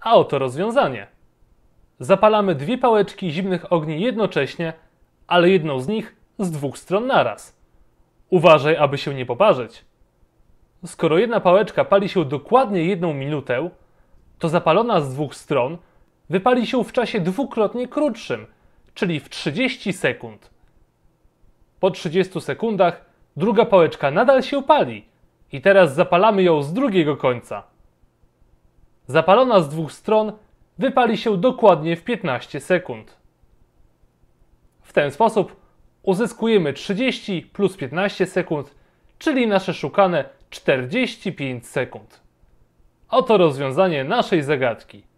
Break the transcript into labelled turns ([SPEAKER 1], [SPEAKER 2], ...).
[SPEAKER 1] A oto rozwiązanie. Zapalamy dwie pałeczki zimnych ogni jednocześnie, ale jedną z nich z dwóch stron naraz. Uważaj, aby się nie poparzyć. Skoro jedna pałeczka pali się dokładnie jedną minutę, to zapalona z dwóch stron wypali się w czasie dwukrotnie krótszym, czyli w 30 sekund. Po 30 sekundach druga pałeczka nadal się pali i teraz zapalamy ją z drugiego końca zapalona z dwóch stron, wypali się dokładnie w 15 sekund. W ten sposób uzyskujemy 30 plus 15 sekund, czyli nasze szukane 45 sekund. Oto rozwiązanie naszej zagadki.